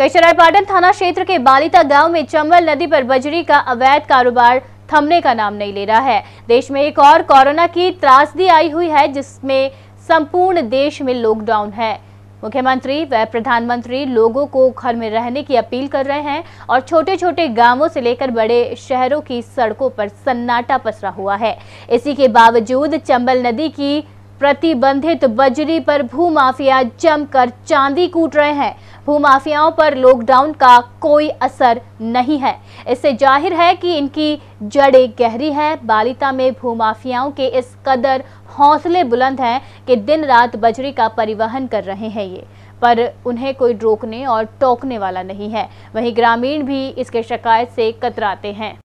कैशरायपाटन थाना क्षेत्र के बालिता गांव में चंबल नदी पर बजरी का अवैध कारोबार थमने का नाम नहीं ले रहा है देश में एक और कोरोना की त्रासदी आई हुई है जिसमें संपूर्ण देश में लॉकडाउन है मुख्यमंत्री व प्रधानमंत्री लोगों को घर में रहने की अपील कर रहे हैं और छोटे छोटे गांवों से लेकर बड़े शहरों की सड़कों पर सन्नाटा पसरा हुआ है इसी के बावजूद चंबल नदी की प्रतिबंधित बजरी पर भूमाफिया जमकर चांदी कूट रहे हैं भूमाफियाओं पर लॉकडाउन का कोई असर नहीं है इससे जाहिर है कि इनकी जड़ें गहरी हैं बालिता में भूमाफियाओं के इस कदर हौसले बुलंद हैं कि दिन रात बजरी का परिवहन कर रहे हैं ये पर उन्हें कोई रोकने और टोकने वाला नहीं है वहीं ग्रामीण भी इसके शिकायत से कतराते हैं